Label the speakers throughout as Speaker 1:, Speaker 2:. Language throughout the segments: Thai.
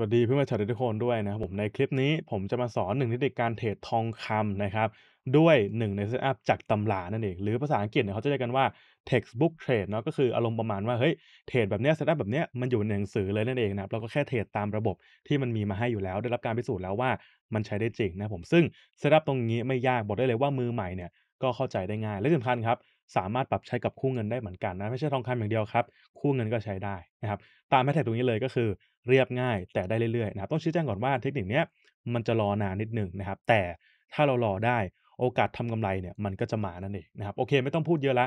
Speaker 1: สวัสดีเพื่อนประชาชทุกคนด้วยนะครับผมในคลิปนี้ผมจะมาสอนหนึ่งเทคนิคการเทรดทองคำนะครับ ด้วยหนึ่งในเซตอัพจากตำรานั่นเองหรือภาษาอังกฤษเนี่ยเขาจะเรียกกันว่า textbook trade เนาะก็คืออารมณ์ประมาณว่าเฮ้ยเทรดแบบเนี้ยเซตอัพแบบเนี้ยมันอยู่ในหนังสือเลยนั่นเองนะครับเราก็แค่เทรดตามระบบที่มันมีมาให้อยู่แล้ว ได้รับการพิสูจน์แล้วว่ามันใช้ได้จริงนะผมซึ่งเซตอัพตรงนี้ไม่ยากบอกได้เลยว่ามือใหม่เนี่ยก็เข้าใจได้ง่ายและสำคัญครับสามารถปรับใช้กับคู่เงินได้เหมือนกันนะไม่ใช่ทองคำอย่างเดียวครับ คู่เงินก็ใช้ได้นะครับตามแพทแท็กตรงนี้เลยก็คือเรียบง่ายแต่ได้เรื่อยๆนะครับต้องชี้แจงก่อนว่าเทคนิคนี้มันจะรอนานนิดหนึ่งนะครับ แต่ถ้าเรารอได้โอกาสทำกำไรเนี่ยมันก็จะมานั่นเองนะครับโอเค ไม่ต้องพูดเยอะละ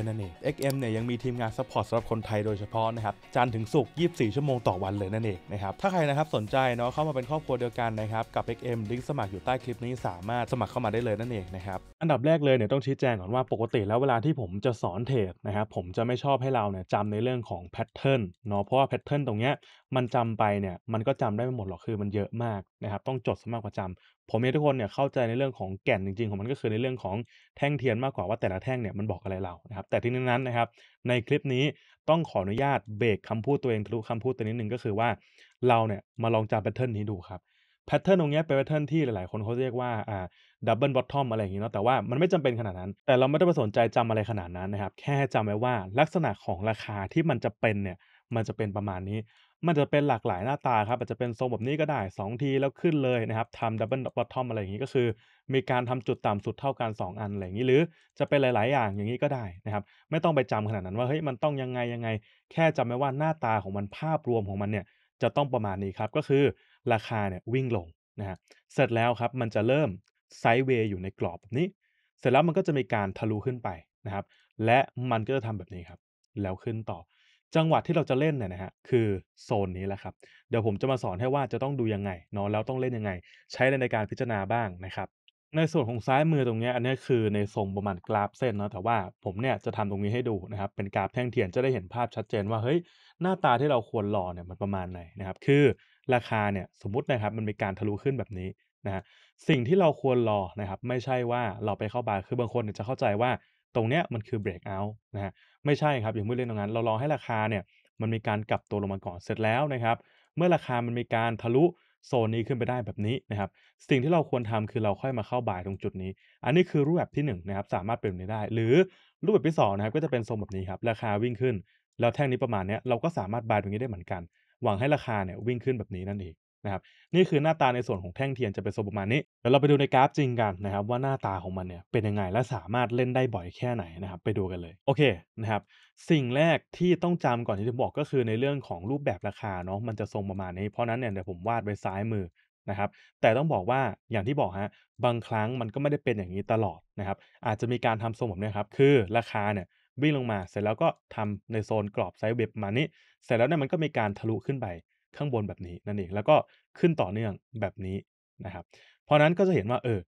Speaker 1: ยนั่นเอง XM เนี่ยยังมีทีมงานซัพพอร์ตสำหรับคนไทยโดยเฉพาะนะครับจันถึงสุก 24 ชั่วโมงต่อวันเลยนั่นเองนะครับถ้าใครนะครับสนใจเนาะเข้ามาเป็นครอบครัวเดียวกันนะครับกับ XM ลิงก์สมัครอยู่ใต้คลิปนี้สามารถสมัครเข้ามาได้เลยนั่นเองนะครับอันดับแรกเลยเนี่ยต้องชี้แจงก่อนว่าปกติแล้วเวลาที่ผมจะสอนเทรดนะครับผมจะไม่ชอบให้เราเนี่ยจำในเรื่องของแพทเทิร์นเนาะเพราะว่าแพทเทิร์นตรงเนี้ยมันจำไปเนี่ยมันก็จำได้ไม่หมดหรอกคือมันเยอะมากนะครับต้องจดซะมากกว่าจำผมเองทุกคนเนี่ยเข้าใจในเรื่องของแก่นจริง ๆ ของมันก็คือในเรื่องของแท่งเทียนมากกว่าว่าแต่ละแท่งเนี่ย มันบอกอะไรเรานะครับ แต่ที่นั้นนะครับ ในคลิปนี้ต้องขออนุญาตเบรกคำพูดตัวเองทะลุคำพูดตัวนิดนึงก็คือว่าเราเนี่ยมาลองจำแพทเทิร์นนี้ดูครับแพทเทิร์นตรงนี้เป็นแพทเทิร์นที่หลายๆคนเขาเรียกว่าอ่าดับเบิลบอททอมอะไรอย่างนี้เนาะแต่ว่ามันไม่จำเป็นขนาดนั้น แต่เราไม่ได้ไปสนใจจำอะไรขนาดนั้นนะครับ แค่จำไว้ว่าลักษณะของราคาที่มันจะเป็นเนี่ยมันจะเป็นประมาณนี้มันจะเป็นหลากหลายหน้าตาครับอาจจะเป็นทรงแบบนี้ก็ได้2ทีแล้วขึ้นเลยนะครับทำดับเบิลบอททอมอะไรอย่างนี้ก็คือ มีการทำจุดต่ำสุดเท่ากัน2อันอะไรอย่างนี้หรือจะเป็นหลายๆ อย่างอย่างนี้ก็ได้นะครับ ไม่ต้องไปจำขนาดนั้นว่าเฮ้ยมันต้องยังไงยังไง แค่จำไว้ว่าหน้าตาของมันภาพรวมของมันเนี่ยจะต้องประมาณนี้ครับ ก็คือราคาเนี่ยวิ่งลงนะฮะเสร็จแล้วครับมันจะเริ่มไซด์เวย์อยู่ในกรอบแบบนี้ เสร็จแล้วมันก็จะมีการทะลุขึ้นไปนะครับ และมันก็จะทำแบบนี้ครับ แล้วขึ้นต่อจังหวัดที่เราจะเล่นเนี่ยนะฮะคือโซนนี้แหละครับ เดี๋ยวผมจะมาสอนให้ว่าจะต้องดูยังไงเนาะแล้วต้องเล่นยังไง ใช้ในในการพิจารณาบ้างนะครับในส่วนของซ้ายมือตรงเนี้ยอันนี้คือในทรงประมาณกราฟเส้นเนาะแต่ว่าผมเนี่ยจะทำตรงนี้ให้ดูนะครับเป็นกราฟแท่งเทียนจะได้เห็นภาพชัดเจนว่าเฮ้ยหน้าตาที่เราควรรอเนี่ยมันประมาณไหนนะครับคือราคาเนี่ยสมมตินะครับมันมีการทะลุขึ้นแบบนี้นะสิ่งที่เราควรรอนะครับไม่ใช่ว่าเราไปเข้าบาร์คือบางคนเนี่ยจะเข้าใจว่าตรงเนี้ยมันคือ break out นะฮะไม่ใช่ครับอย่างเมื่อเล่นตรงนั้น เรารอให้ราคาเนี่ยมันมีการกลับตัวลงมาก่อนเสร็จแล้วนะครับเมื่อราคามันมีการทะลุโซนนี้ขึ้นไปได้แบบนี้นะครับ สิ่งที่เราควรทำคือเราค่อยมาเข้าบ่ายตรงจุดนี้ อันนี้คือรูปแบบที่1นะครับสามารถเป็นได้ หรือรูปแบบที่2นะครับก็จะเป็นทรงแบบนี้ครับ ราคาวิ่งขึ้น แล้วแท่งนี้ประมาณนี้เราก็สามารถบ่ายตรงนี้ได้เหมือนกัน หวังให้ราคาเนี่ยวิ่งขึ้นแบบนี้นั่นเองนะครับนี่คือหน้าตาในส่วนของแท่งเทียนจะเป็นทรงประมาณนี้เดี๋ยวเราไปดูในกราฟจริงกันนะครับว่าหน้าตาของมันเนี่ยเป็นยังไงและสามารถเล่นได้บ่อยแค่ไหนนะครับ ไปดูกันเลยโอเคนะครับ สิ่งแรกที่ต้องจำก่อนที่จะบอกก็คือในเรื่องของรูปแบบราคาเนาะมันจะทรงประมาณนี้เพราะนั้นเนี่ยเดี๋ยวผมวาดไว้ซ้ายมือนะครับ แต่ต้องบอกว่าอย่างที่บอกฮะบางครั้งมันก็ไม่ได้เป็นอย่างนี้ตลอดนะครับ อาจจะมีการทำทรงแบบนี้ครับคือราคาเนี่ยวิ่งลงมาเสร็จแล้วก็ทำในโซนกรอบไซด์เว็บมานี้เสร็จแล้วเนี่ยมันก็มีการทะลุขึ้นไปข้างบนแบบนี้นั่นเองแล้วก็ขึ้นต่อเนื่องแบบนี้นะครับ เพราะนั้นก็จะเห็นว่าเออ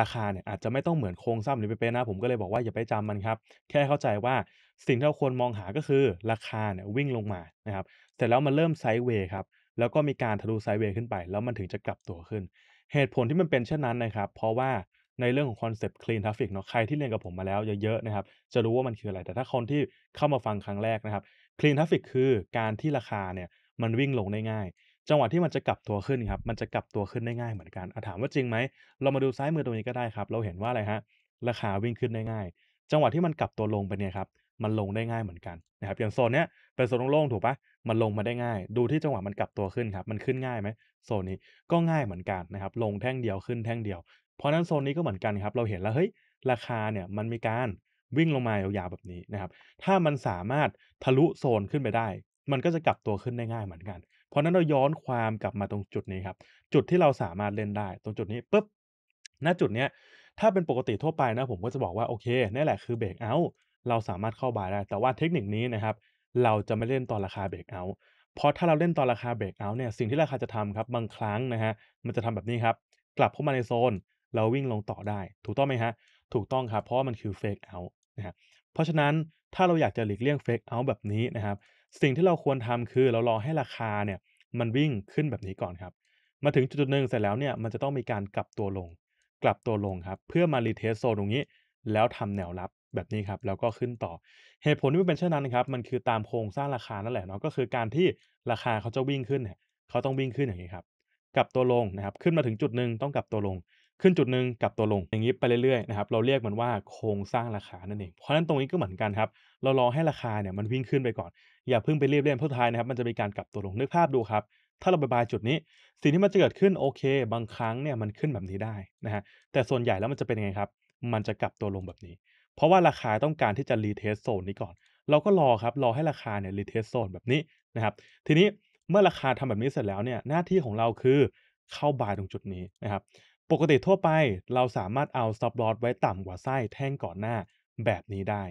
Speaker 1: ราคาเนี่ยอาจจะไม่ต้องเหมือนโครงสร้างหรือเป็นนะ ผมก็เลยบอกว่าอย่าไปจำมันครับ แค่เข้าใจว่าสิ่งที่เราควรมองหาก็คือราคาเนี่ยวิ่งลงมานะครับเสร็จแล้วมันเริ่มไซด์เวย์ครับ แล้วก็มีการทะลุไซด์เวย์ขึ้นไป แล้วมันถึงจะกลับตัวขึ้น เหตุผลที่มันเป็นเช่นนั้นนะครับเพราะว่าในเรื่องของคอนเซปต์คลีนทัฟฟิกเนาะใครที่เรียนกับผมมาแล้วเยอะๆนะครับ จะรู้ว่ามันคืออะไรแต่ถ้าคนที่เข้ามาฟังครั้งแรกนะครับคลีนท t r ฟิกคือการที่ราคาเนี่ยมันวิ่งลงได้ง่าย จังหวะที่มันจะกลับตัวขึ้นครับ มันจะกลับตัวขึ้นได้ง่ายเหมือนกัน ถามว่าจริงไหม เรามาดูซ้ายมือตรงนี้ก็ได้ครับ เราเห็นว่าอะไรฮะ ราคาวิ่งขึ้นได้ง่าย จังหวะที่มันกลับตัวลงไปเนี่ยครับ มันลงได้ง่ายเหมือนกันนะครับ อย่างโซนเนี้ย เป็นโซนโล่งๆถูกปะมันลงมาได้ง่าย ดูที่จังหวะมันกลับตัวขึ้นครับ มันขึ้นง่ายไหม โซนนี้ ก็ง่ายเหมือนกันนะครับ ลงแท่งเดียวขึ้นแท่งเดียว เพราะนั้นโซนนี้ก็เหมือนกันครับ เราเห็นแล้วเฮ้ย ราคาเนี่ย มันมีการวิ่งลงมายาวๆแบบนี้นะครับถ้ามันสามารถทะลุโซนขึ้นไปได้มันก็จะกลับตัวขึ้นได้ง่ายเหมือนกัน เพราะนั้นเราย้อนความกลับมาตรงจุดนี้ครับ จุดที่เราสามารถเล่นได้ตรงจุดนี้ปุ๊บ ณ จุดเนี้ย ถ้าเป็นปกติทั่วไปนะผมก็จะบอกว่าโอเคนี่แหละคือเบรกเอาท์เราสามารถเข้าบายได้ แต่ว่าเทคนิคนี้นะครับ เราจะไม่เล่นตอนราคาเบรกเอาท์เพราะถ้าเราเล่นตอนราคาเบรกเอาท์เนี่ยสิ่งที่ราคาจะทำครับ บางครั้งนะฮะมันจะทำแบบนี้ครับ กลับเข้ามาในโซน เราวิ่งลงต่อได้ ถูกต้องไหมฮะ ถูกต้องครับเพราะมันคือเฟกเอาท์นะฮะเพราะฉะนั้นถ้าเราอยากจะหลีกเลี่ยงเฟกเอาท์แบบนี้นะครับสิ่งที่เราควรทำคือเรารอให้ราคาเนี่ย มันวิ่งขึ้นแบบนี้ก่อนครับ มาถึงจุดหนึ่งเสร็จแล้วเนี่ยมันจะต้องมีการกลับตัวลง กลับตัวลงครับ เพื่อมารีเทสโซนตรงนี้ แล้วทำแนวรับแบบนี้ครับ แล้วก็ขึ้นต่อเหตุผลที่เป็นเช่นนั้นครับมันคือตามโครงสร้างราคานั่นแหละเนาะก็คือการที่ราคาเขาจะวิ่งขึ้นเนี่ยเขาต้องวิ่งขึ้นอย่างนี้ครับกลับตัวลงนะครับขึ้นมาถึงจุดหนึ่งต้องกลับตัวลงขึ้นจุดหนึ่งกับตัวลงอย่างนี้ไปเรื่อยๆนะครับเราเรียกมันว่าโครงสร้างราคานั่นเองเพราะนั้นตรงนี้ก็เหมือนกันครับ เรารอให้ราคาเนี่ยมันวิ่งขึ้นไปก่อน อย่าเพิ่งไปรีบเล่นเพราะท้ายนะครับมันจะมีการกลับตัวลงนึกภาพดูครับถ้าเราไปบายจุดนี้ สิ่งที่มันจะเกิดขึ้นโอเคบางครั้งเนี่ยมันขึ้นแบบนี้ได้นะฮะแต่ส่วนใหญ่แล้วมันจะเป็นยังไงครับมันจะกลับตัวลงแบบนี้ เพราะว่าราคาต้องการที่จะรีเทสโซนนี้ก่อน เราก็รอครับรอให้ราคาเนี่ยรีเทสโซนแบบนี้นะครับทีนี้เมื่อราคาทำแบบนี้เสร็จแล้วเนี่ยหน้าที่ของเราคือเข้าบายตรงจุดนี้นะครับปกติทั่วไปเราสามารถเอาสต็อปลอ s ไว้ต่ำกว่าไส้แท่งก่อนหน้าแบบนี้ได้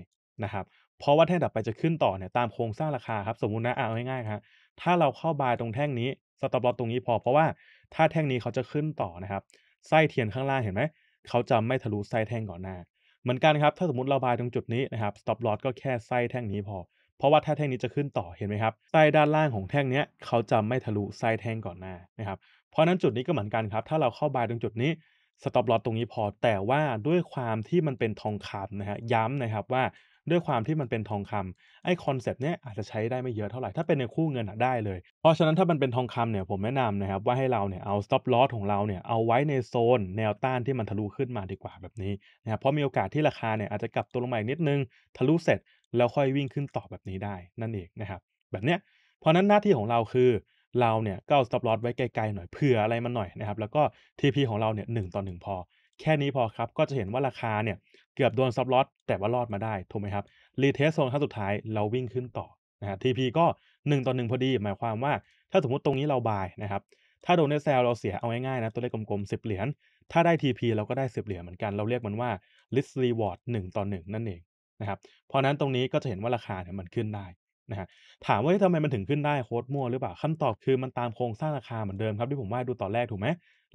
Speaker 1: นะครับ เพราะว่าแท่งดับไปจะขึ้นต่อเนี่ย ตามโครงสร้างราคาครับ สมมุตินะเอาง่ายๆครับถ้าเราเข้าบายตรงแท่งนี้สต็อปลอ s ตรงนี้พอ เพราะว่าถ้าแท่งนี้เขาจะขึ้นต่อนะครับไส้เทียนข้างล่างเห็นไหมเขาจะไม่ทะลุไส้แท่งก่อนหน้า เหมือนกันครับถ้าสมมติเราบายตรงจุดนี้นะครับสต็อปลอ s ก็แค่ไส้แท่งนี้พอ เพราะว่าถ้าแท่งนี้จะขึ้นต่อเห็นไหมครับไส้ด้านล่างของแท่งนี้เขาจะไม่ทะลุไส้แท่งก่อนหน้านะครับราะนั้นจุดนี้ก็เหมือนกันครับ ถ้าเราเข้าบายตรงจุดนี้สต็อปลอตตรงนี้พอ แต่ว่าด้วยความที่มันเป็นทองคำนะฮะย้ำนะครับว่า ด้วยความที่มันเป็นทองคำไอ้คอนเซปต์เนี้ยอาจจะใช้ได้ไม่เยอะเท่าไหร่ถ้าเป็นในคู่เงินอได้เลย เพราะฉะนั้นถ้ามันเป็นทองคำเนี่ยผมแนะนำนะครับว่าให้เราเนี่ยเอา stop loss ของเราเนี่ยเอาไว้ในโซน แนวต้านที่มันทะลุขึ้นมาดีกว่าแบบนี้นะครับเพราะมีโอกาสที่ราคาเนี่ยอาจจะกลับตัวลงมาอีกนิดนึง ทะลุเสร็จแล้วค่อยวิ่งขึ้นต่อแบบนี้ได้ นั่นเองนะครับแบบเนี้ยเพราะนั้นหน้าที่ของเราคือเราเนี่ยก็เอาสต็อปลอสไว้ ไกล ๆ หน่อยเผื่ออะไรมันหน่อยนะครับ แล้วก็ TP ของเราเนี่ยหต่อ1พอ แค่นี้พอครับ ก็จะเห็นว่าราคาเนี่ยเกือบโดนสต็อปลอสแต่ว่ารอดมาได้ ถูกไหมครับรีเทสโซนครั้งสุดท้ายเราวิ่งขึ้นต่อนะฮะ TP ก็ 1ต่อ1พอดีหมายความว่า ถ้าสมมติตรงนี้เราบายนะครับ ถ้าโดนเนแซลเราเสียเอาง่ายๆนะตัวเลขกลม ๆ 10 เหรียญถ้าได้ TP เราก็ได้10เหรียญเหมือนกันเราเรียกมันว่า list reward 1ต่อ1นั่นเองนะครับเพราะนั้นตรงนี้ก็จะเห็นว่าราคาเนี่ยมันขึ้นได้นะฮะถามว่าทฮ้ทำไมมันถึงขึ้นได้โค้ดมั่วหรือเปล่าคำตอบคือมันตามโครงสร้างราคาเหมือนเดิมครับที่ผมว่าดูตอนแรกถูกไหม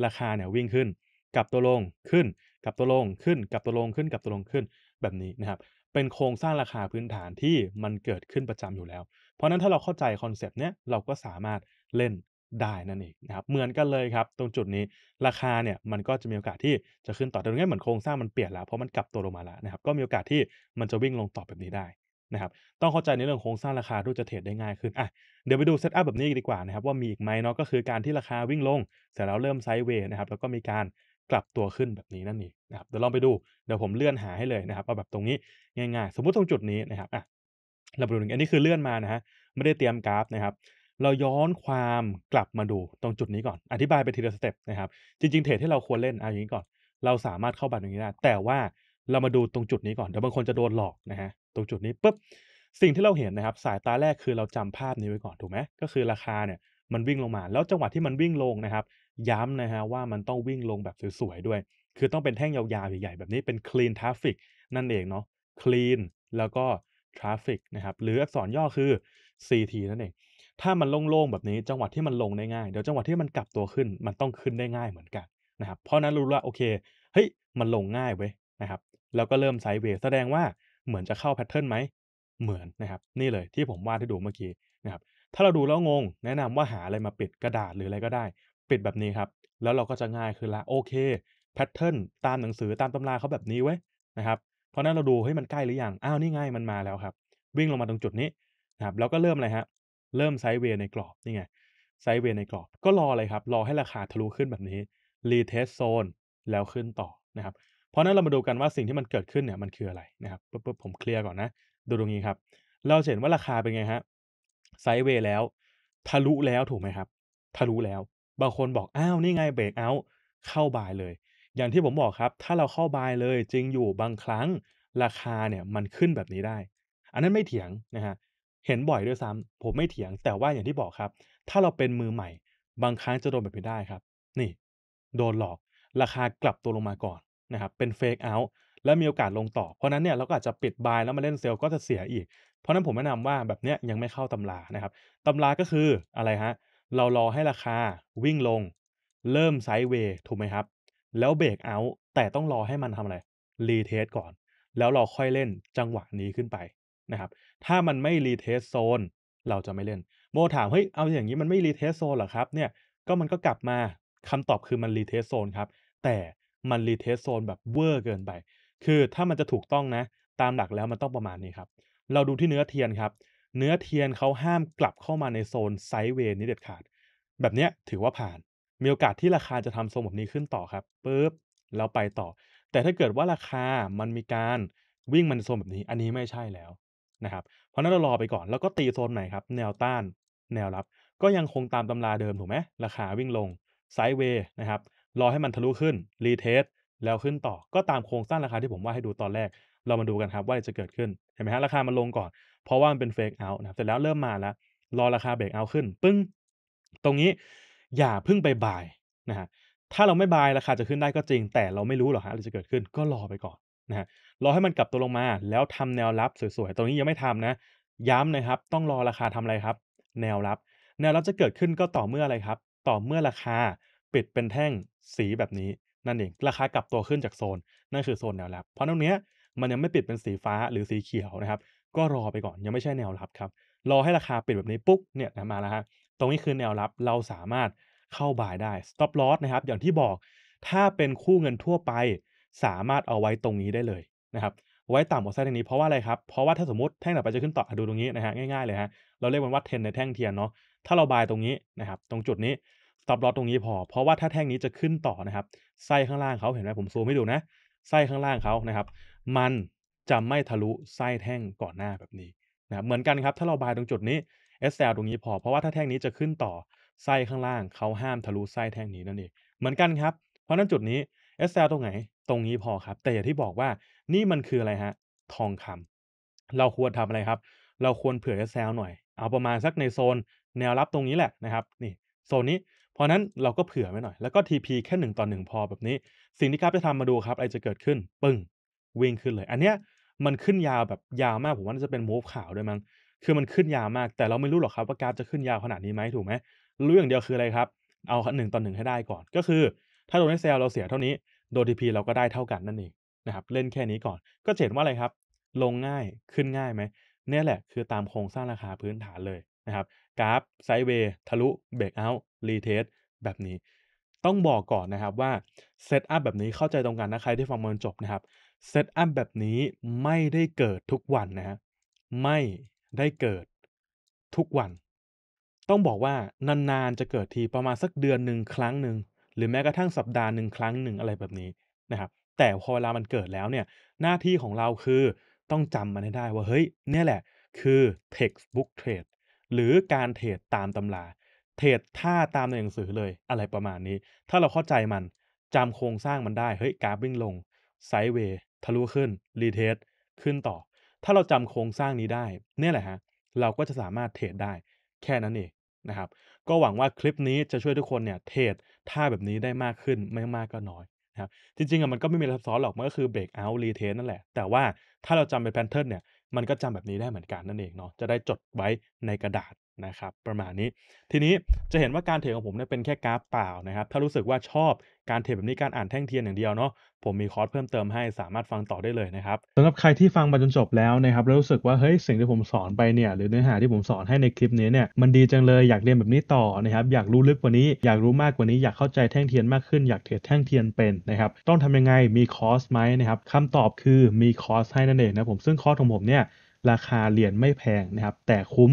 Speaker 1: ราคาเนี่ยวิ่งขึ้น กลับตัวลงขึ้นกลับตัวลงขึ้นกลับตัวลงขึ้นกลับตัวลงขึ้นแบบนี้นะครับเป็นโครงสร้างราคาพื้นฐานที่มันเกิดขึ้นประจำอยู่แล้ว เพราะนั้นถ้าเราเข้าใจคอนเซปต์เนี้ยเราก็สามารถเล่นได้นั่นเองนะครับเหมือนกันเลยครับ ตรงจุดนี้ราคาเนี่ยมันก็จะมีโอกาสที่จะขึ้นต่อแต่ตรงนี้เหมือนโครงสร้างมันเปลี่ยนแล้ว เพราะมันกลับตัวลงมาแล้วนะครับก็มีโอกาสที่มันจะวิ่งลงต่อแบบนี้ได้นะครับต้องเข้าใจในเรื่องโครงสร้างราคาด้วยจะเทรดได้ง่ายขึ้น อ่ะ เดี๋ยวไปดูเซตอัพแบบนี้ดีกว่านะครับ ว่ามีอีกไหมเนาะก็คือการที่ราคาวิ่งลงเสร็จแล้วเริ่มไซด์เวย์นะครับแล้วก็มีการกลับตัวขึ้นแบบนี้นั่นเองนะครับเดี๋ยวลองไปดูเดี๋ยวผมเลื่อนหาให้เลยนะครับเอาแบบตรงนี้ง่ายๆสมมุติตรงจุดนี้นะครับอ่ะเราไปดูอันนี้คือเลื่อนมานะฮะไม่ได้เตรียมกราฟนะครับ เราย้อนความกลับมาดูตรงจุดนี้ก่อนอธิบายไปทีละสเต็ปนะครับ จริงๆเทรดที่เราควรเล่นเอาอย่างนี้ก่อน เราสามารถเข้าบัตรตรงนี้ได้แต่ว่าเรามาดูตรงจุดนี้ก่อนเดี๋ยวบางคนจะโดนหลอกนะฮะ ตรงจุดนี้ปุ๊บ สิ่งที่เราเห็นนะครับ สายตาแรกคือเราจำภาพนี้ไว้ก่อน ถูกไหมก็คือราคาเนี่ยมันวิ่งลงมา แล้วจังหวะที่มันวิ่งลงนะครับ ย้ำนะฮะว่ามันต้องวิ่งลงแบบสวยๆด้วย คือต้องเป็นแท่งยาวๆ ใหญ่ๆแบบนี้เป็น clean traffic นั่นเองเนาะ clean แล้วก็ traffic นะครับหรืออักษรย่อคือ CT นั่นเอง ถ้ามันโล่งๆแบบนี้จังหวะที่มันลงได้ง่ายเดี๋ยวจังหวะที่มันกลับตัวขึ้นมันต้องขึ้นได้ง่ายเหมือนกันนะครับ เพราะนั้นรู้ว่าโอเคเฮ้ยมันลงง่ายเว้ยนะครับแล้วก็เริ่มไซด์เวย์แสดงว่าเหมือนจะเข้าแพทเทิร์นไหมเหมือนนะครับ นี่เลยที่ผมวาดให้ดูเมื่อกี้นะครับ ถ้าเราดูแล้วงง แนะนำว่าหาอะไรมาปิดกระดาษหรืออะไรก็ได้ ปิดแบบนี้ครับ แล้วเราก็จะง่ายคือละโอเคแพทเทิร์นตามหนังสือตามตำราเขาแบบนี้ไว้นะครับ เพราะนั้นเราดูให้มันใกล้หรือยังอ้าวนี่ง่ายมันมาแล้วครับ วิ่งลงมาตรงจุดนี้นะครับ แล้วก็เริ่มอะไรฮะเริ่มไซด์เวย์ในกรอบนี่ไงไซด์เวย์ในกรอบก็รออะไรครับรอให้ราคาทะลุขึ้นแบบนี้รีเทสโซนแล้วขึ้นต่อนะครับเพราะนั้นเรามาดูกันว่าสิ่งที่มันเกิดขึ้นเนี่ยมันคืออะไรนะครับปุ๊บผมเคลียร์ก่อนนะดูตรงนี้ครับ เราเห็นว่าราคาเป็นไงฮะไซด์เวย์แล้วทะลุแล้วถูกไหมครับทะลุแล้ว บางคนบอกอ้าวนี่ไงเบรกเอา เข้าบายเลย อย่างที่ผมบอกครับถ้าเราเข้าบายเลย จริงอยู่บางครั้ง ราคาเนี่ยมันขึ้นแบบนี้ได้ อันนั้นไม่เถียงนะฮะเห็นบ่อยด้วยซ้ำผมไม่เถียงแต่ว่าอย่างที่บอกครับ ถ้าเราเป็นมือใหม่ บางครั้งจะโดนแบบนี้ได้ครับ นี่ โดนหลอกราคากลับตัวลงมาก่อนนะครับเป็น Fake Out แล้วมีโอกาสลงต่อ เพราะนั้นเนี่ยเราก็อาจจะปิดบายแล้วมาเล่นเซลล์ก็จะเสียอีก เพราะนั้นผมแนะนำว่าแบบเนี้ยยังไม่เข้าตำรานะครับตำราก็คืออะไรฮะเรารอให้ราคาวิ่งลง เริ่มไซด์เวย์ถูกไหมครับ แล้วเบรกเอาท์แต่ต้องรอให้มันทำอะไรรีเทสก่อน แล้วเราค่อยเล่นจังหวะนี้ขึ้นไปนะครับ ถ้ามันไม่รีเทสโซนเราจะไม่เล่นโมถามเฮ้ยเอาอย่างนี้มันไม่รีเทสโซนหรอครับเนี่ยก็มันก็กลับมาคำตอบคือมันรีเทสโซนครับแต่มันรีเทสโซนแบบเวอร์เกินไป คือถ้ามันจะถูกต้องนะ ตามหลักแล้วมันต้องประมาณนี้ครับ เราดูที่เนื้อเทียนครับ เนื้อเทียนเขาห้ามกลับเข้ามาในโซนไซด์เวย์นี้เด็ดขาด แบบนี้ถือว่าผ่าน มีโอกาสที่ราคาจะทำโซนแบบนี้ขึ้นต่อครับปุ๊บแล้วไปต่อ แต่ถ้าเกิดว่าราคามันมีการวิ่งมันโซนแบบนี้ อันนี้ไม่ใช่แล้วนะครับ เพราะนั้นเรารอไปก่อน แล้วก็ตีโซนไหนครับ แนวต้าน แนวรับ ก็ยังคงตามตำราเดิมถูกไหม ราคาวิ่งลงไซด์เวย์นะครับรอให้มันทะลุขึ้นรีเทสแล้วขึ้นต่อ ก็ตามโครงสร้างราคาที่ผมว่าให้ดูตอนแรก เรามาดูกันครับว่าจะเกิดขึ้น เห็นไหมฮะ ราคามันลงก่อน เพราะว่ามันเป็นเฟกเอาท์นะครับ แต่แล้วเริ่มมาแล้ว รอราคาเบรกเอาขึ้น ปึ้ง ตรงนี้อย่าพึ่งไปบายนะฮะ ถ้าเราไม่บายราคาจะขึ้นได้ก็จริง แต่เราไม่รู้หรอกฮะอะไรจะเกิดขึ้น ก็รอไปก่อนนะฮะ รอให้มันกลับตัวลงมา แล้วทำแนวรับสวยๆ ตรงนี้ยังไม่ทำนะ ย้ำนะครับ ต้องรอราคาทำอะไรครับ แนวรับ แนวรับจะเกิดขึ้นก็ต่อเมื่ออะไรครับ ต่อเมื่อราคาปิดเป็นแท่งสีแบบนี้นั่นเองราคากลับตัวขึ้นจากโซน นั่นคือโซนแนวรับ เพราะตรงเนี้ยมันยังไม่ปิดเป็นสีฟ้าหรือสีเขียวนะครับ ก็รอไปก่อนยังไม่ใช่แนวรับครับ รอให้ราคาปิดแบบนี้ปุ๊บเนี่ยมาแล้วฮะตรงนี้คือแนวรับเราสามารถเข้าบายได้ stop loss นะครับอย่างที่บอกถ้าเป็นคู่เงินทั่วไป สามารถเอาไว้ตรงนี้ได้เลยนะครับไว้ต่ำกว่าเส้นนี้เพราะว่าอะไรครับเพราะว่าถ้าสมมติแท่งต่อไปจะขึ้นต่อดูตรงนี้นะฮะง่ายๆเลยฮะเราเรียกมันว่าเทนในแท่งเทียนเนาะถ้าเราบายตรงนี้นะครับตรงจุดนี้สต็อปลอตตรงนี้พอ เพราะว่าถ้าแท่งนี้จะขึ้นต่อนะครับ ไส้ ข้างล่างเขาเห็นไหมผมซูมให้ดูนะ ไส้ข้างล่างเขานะครับ มัน จะไม่ทะลุไส้ แท่งก่อนหน้าแบบนี้นะ เหมือนกันครับถ้าเราบายตรงจุดนี้ SL ตรงนี้พอ เพราะว่าถ้าแท่งนี้จะขึ้นต่อ ไส้ ข้างล่างเขาห้ามทะลุไส้แท่งนี้นั่นเอง เหมือนกันครับ เพราะนั้นจุดนี้ SL ตรงไหน ตรงนี้พอครับ แต่อย่างที่บอกว่า นี่มันคืออะไรฮะ ทองคำ เราควรทำอะไรครับ เราควรเผื่อ SL หน่อย เอาประมาณสักในโซน แนวรับตรงนี้แหละนะครับ นี่โซนนี้เพราะนั้นเราก็เผื่อไว้หน่อยแล้วก็ TP แค่1ต่อ1พอแบบนี้สิ่งที่กราฟจะทำมาดูครับอะไรจะเกิดขึ้นปึ้งวิ่งขึ้นเลย อันเนี้ยมันขึ้นยาวแบบยาวมากผมว่าน่าจะเป็นมูฟขาวด้วยมั้งคือมันขึ้นยาวมากแต่เราไม่รู้หรอกครับว่ากราฟจะขึ้นยาวขนาดนี้ไหมถูกไหมรู้อย่างเดียวคืออะไรครับเอาหนึ่งต่อหนึ่งให้ได้ก่อนก็คือถ้าโดนเซลเราเสียเท่านี้ โดนทีพีเราก็ได้เท่ากันนั่นเองนะครับเล่นแค่นี้ก่อนก็เห็นว่าอะไรครับ ลงง่ายขึ้นง่ายไหมเนี่ยแหละ คือตามโครงสร้างราคาพื้นฐานเลยนะครับกราฟไซด์เวย์ทะลุเบรกเอาทรีเทสแบบนี้ต้องบอกก่อนนะครับว่าเซตอัพแบบนี้เข้าใจตรงกันนะใครที่ฟังมันจบนะครับเซตอัพแบบนี้ไม่ได้เกิดทุกวันนะฮะไม่ได้เกิดทุกวัน ต้องบอกว่านานๆจะเกิดทีประมาณสักเดือนหนึ่งครั้งหนึ่งหรือแม้กระทั่งสัปดาห์หนึ่งครั้งหนึ่งอะไรแบบนี้นะครับ แต่พอเวลามันเกิดแล้วเนี่ย หน้าที่ของเราคือต้องจำมันให้ได้ ว่าเฮ้ยเนี่ยแหละคือ textbook trade หรือการเทรดตามตำราเทรดท่าตามในหนังสือเลยอะไรประมาณนี้ ถ้าเราเข้าใจมันจำโครงสร้างมันได้เฮ้ยกราฟวิ่งลงไซด์เวย์ทะลุขึ้นรีเทสขึ้นต่อ ถ้าเราจำโครงสร้างนี้ได้เนี่ยแหละฮะเราก็จะสามารถเทรดได้แค่นั้นเองนะครับก็หวังว่าคลิปนี้จะช่วยทุกคนเนี่ยเทรดท่าแบบนี้ได้มากขึ้นไม่มากก็น้อยนะครับจริงๆอะมันก็ไม่มีซับซ้อนหรอกมันก็คือเบรกเอาท์รีเทสนั่นแหละแต่ว่าถ้าเราจำเป็นแพทเทิร์นเนี่ยมันก็จำแบบนี้ได้เหมือนกันนั่นเองเนาะจะได้จดไว้ในกระดาษนะครับประมาณนี้ทีนี้จะเห็นว่าการเทรดของผมเนี่ยเป็นแค่กราฟเปล่านะครับ ถ้ารู้สึกว่าชอบการเทรดแบบนี้การอ่านแท่งเทียนอย่างเดียวเนาะผมมีคอร์สเพิ่มเติมให้สามารถฟังต่อได้เลยนะครับสำหรับใครที่ฟังมาจนจบแล้วนะครับแล้วรู้สึกว่าเฮ้ยสิ่งที่ผมสอนไปเนี่ยหรือเนื้อหาที่ผมสอนให้ในคลิปนี้เนี่ยมันดีจังเลยอยากเรียนแบบนี้ต่อนะครับอยากรู้ลึกกว่านี้ อยากรู้มากกว่านี้ อยากเข้าใจแท่งเทียนมากขึ้นอยากเทรดแท่งเทียนเป็นนะครับต้องทำยังไงมีคอร์สไหมนะครับคำตอบคือมีคอร์สให้นั่นเองนะผมซึ่งคอร์สของผมเนี่ยราคาเหรียญไม่แพงนะครับแต่คุ้ม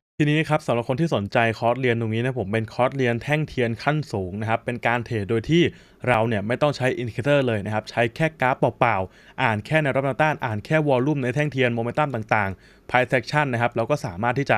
Speaker 1: ทีนี้ครับ สำหรับคนที่สนใจคอร์สเรียนตรงนี้นะผมเป็นคอร์สเรียนแท่งเทียนขั้นสูงนะครับ เป็นการเทรดโดยที่เราเนี่ยไม่ต้องใช้อินดิเคเตอร์เลยนะครับ ใช้แค่กราฟเปล่าๆ อ่านแค่ในรับแนวต้าน อ่านแค่วอลลุ่มในแท่งเทียนโมเมนตัมต่างๆไพเซ็คชันนะครับเราก็สามารถที่จะ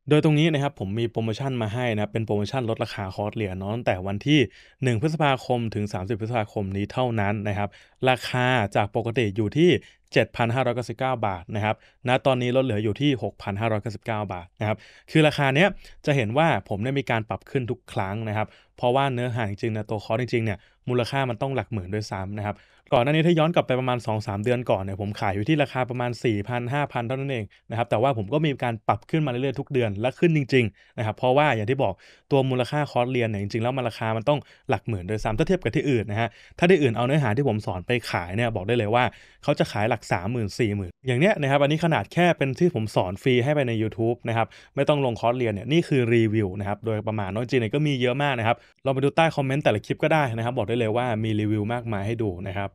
Speaker 1: โดยตรงนี้นะครับผมมีโปรโมชั่นมาให้นะเป็นโปรโมชั่นลดราคาคอร์สเรียนเนาะตั้งแต่วันที่ 1 พฤษภาคมถึง 30 พฤษภาคมนี้เท่านั้นนะครับ ราคาจากปกติอยู่ที่ 7,599 บาทนะครับณนะตอนนี้ลดเหลืออยู่ที่ 6,599 บาทนะครับคือราคาเนี้ยจะเห็นว่าผมได้มีการปรับขึ้นทุกครั้งนะครับเพราะว่าเนื้อหาจริงๆนะตัวคอร์สจริงๆเนี่ยมูลค่ามันต้องหลักหมื่นด้วยซ้ำนะครับก่อนหน้านี้ถ้าย้อนกลับไปประมาณ 2-3 เดือนก่อนเนี่ยผมขายอยู่ที่ราคาประมาณ4,000-5,000เท่านั้นเองนะครับแต่ว่าผมก็มีการปรับขึ้นมาเรื่อยๆทุกเดือนและขึ้นจริงๆนะครับเพราะว่าอย่างที่บอกตัวมูลค่าคอร์สเรียนเนี่ยจริงๆแล้วมันราคามันต้องหลักหมื่นโดยซ้ำถ้าเทียบกับที่อื่นนะฮะถ้าที่อื่นเอาเนื้อหาที่ผมสอนไปขายเนี่ยบอกได้เลยว่าเขาจะขายหลัก3 0 0 0 0 4 0 0 0 อย่างเนี้ยนะครับอันนี้ขนาดแค่เป็นที่ผมสอนฟรีให้ไปใน YouTube นะครับไม่ต้องลงคอร์สเรียนเนี่ยนี่คือรีวิวนะครับโดยประมาณน้องจีนเนี่ยก็มีเยอะมากนะครับเราไปดูใต้คอมเมนต์ แต่ละคลิปก็ได้นะครับ บอกได้เลยว่ามีรีวิวมากมายให้ดูนะครับ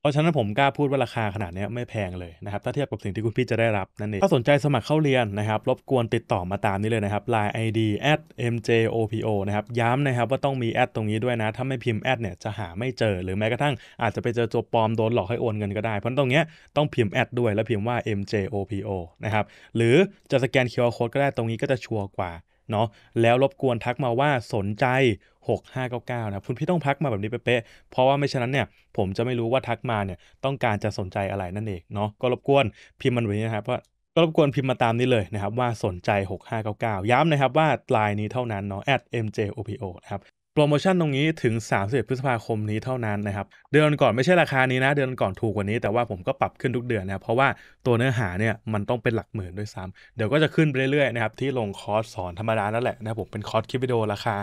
Speaker 1: เพราะฉะนั้นผมกล้าพูดว่าราคาขนาดนี้ไม่แพงเลยนะครับ ถ้าเทียบกับสิ่งที่คุณพี่จะได้รับนั่นเองถ้าสนใจสมัครเข้าเรียนนะครับ รบกวนติดต่อมาตามนี้เลยนะครับ line id at mjopo นะครับ ย้ำนะครับว่าต้องมีแอดตรงนี้ด้วยนะ ถ้าไม่พิมพ์แอดเนี่ยจะหาไม่เจอหรือแม้กระทั่ง อาจจะไปเจอโจปลอมโดนหลอกให้โอนเงินก็ได้เพราะตรงนี้ต้องพิมพ์แอดด้วยและพิมพ์ว่า mjopo นะครับ หรือจะสแกน QR code ก็ได้ตรงนี้ก็จะชัวร์กว่าเนาะแล้วรบกวนทักมาว่าสนใจ 6599 นะคุณพี่ต้องทักมาแบบนี้เป๊ะเพราะว่าไม่ฉะนั้นเนี่ยผมจะไม่รู้ว่าทักมาเนี่ยต้องการจะสนใจอะไรนั่นเองเนาะก็รบกวนพิมพ์มันไว้นะครับว่า็รบกวนพิมพ์มาตามนี้เลยนะครับ ว่าสนใจ 6599 ย้ำนะครับว่าลายนี้เท่านั้นเนาะ mjopo นะครับโปรโมชั่นตรงนี้ถึง31พฤษภาคมนี้เท่านั้นนะครับ เดือนก่อนไม่ใช่ราคานี้นะ เดือนก่อนถูกกว่านี้ แต่ว่าผมก็ปรับขึ้นทุกเดือนนะครับ เพราะว่าตัวเนื้อหาเนี่ยมันต้องเป็นหลักหมื่นด้วยซ้ำ เดี๋ยวก็จะขึ้นไปเรื่อยๆนะครับที่ลงคอร์สสอนธรรมดาแล้วแหละนะผมเป็นคอร์สคลิปวิดีโอราคา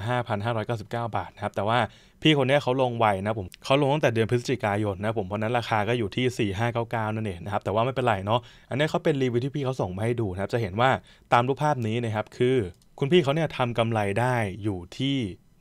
Speaker 1: 5,599 บาทนะครับ แต่ว่าพี่คนนี้เขาลงไวนะผมเขาลงตั้งแต่เดือนพฤศจิกายนนะผมเพราะนั้นราคาก็อยู่ที่4599นั่นเองนะครับ แต่ว่าไม่เป็นไรเนาะ อันนี้เขาเป็นรีวิวที่พี่เขาส่งมาให้ดูนะครับจะเห็นว่าตามรูปภาพนี้นะครับคือคุณพี่เขาเนี่ยทำกำไรได้อยู่ที่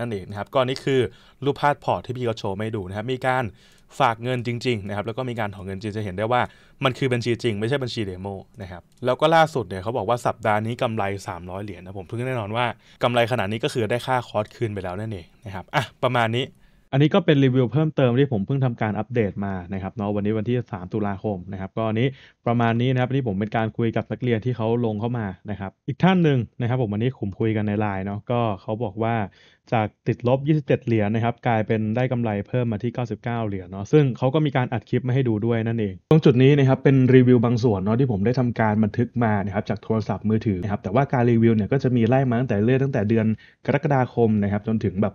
Speaker 1: นั่นเองนะครับก็นนี่คือรูปภาพพอร์ตที่พี่เขาโชว์ไม่ดูนะครับมีการฝากเงินจริงๆนะครับแล้วก็มีการถอนเงินจริงจะเห็นได้ว่ามันคือบัญชีจริง ไม่ใช่บัญชีเดโม นะครับ แล้วก็ล่าสุดเนี่ยเขาบอกว่า สัปดาห์นี้กำไร 300 เหรียญนะผมเพิ่งแน่นอนว่า กำไรขนาดนี้ก็คือได้ค่าคอร์สคืนไปแล้วนั่นเองนะครับอ่ะประมาณนี้อันนี้ก็เป็นรีวิวเพิ่มเติมที่ผมเพิ่งทำการอัปเดตมานะครับเนาะวันนี้วันที่ 3 ตุลาคมนะครับก็อันนี้ประมาณนี้นะครับนี่ผมเป็นการคุยกับนักเรียนที่เขาลงเข้ามานะครับอีกท่านหนึ่งนะครับผมวันนี้ผมคุยกันในไลน์เนาะก็เขาบอกว่าจากติดลบ 27 เหรียญนะครับกลายเป็นได้กำไรเพิ่มมาที่ 99 เหรียญเนาะซึ่งเขาก็มีการอัดคลิปมาให้ดูด้วยนั่นเองตรงจุดนี้นะครับเป็นรีวิวบางส่วนเนาะที่ผมได้ทำการบันทึกมานะครับจากโทรศัพท์มือถือนะครับแต่ว่าการรีวิวเนี่ยก็จะมีไล่มาตั้งแต่เรื่องตั้งแต่เดือนกรกฎาคมนะครับจนถึงแบบ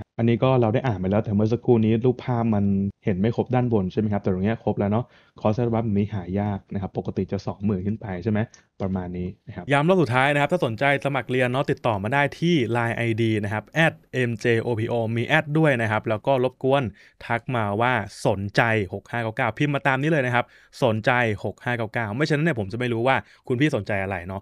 Speaker 1: อันนี้ก็เราได้อ่านไปแล้วแต่เมื่อสักครู่นี้รูปภาพมันเห็นไม่ครบด้านบนใช่ไหมครับ แต่ตรงนี้ครบแล้วเนาะคอสเซอร์บัฟนี้หายากนะครับ ปกติจะ 20,000 ขึ้นไปใช่ไหมประมาณนี้นะครับย้ำรอบสุดท้ายนะครับ ถ้าสนใจสมัครเรียนเนาะติดต่อมาได้ที่ Line ID นะครับ @mjopo มีแอดด้วยนะครับแล้วก็รบกวนทักมาว่าสนใจ 6599 พิมพ์มาตามนี้เลยนะครับสนใจ6599 ไม่่นนั้นเนี่ยผมจะไม่รู้ว่าคุณพี่สนใจอะไรเนาะ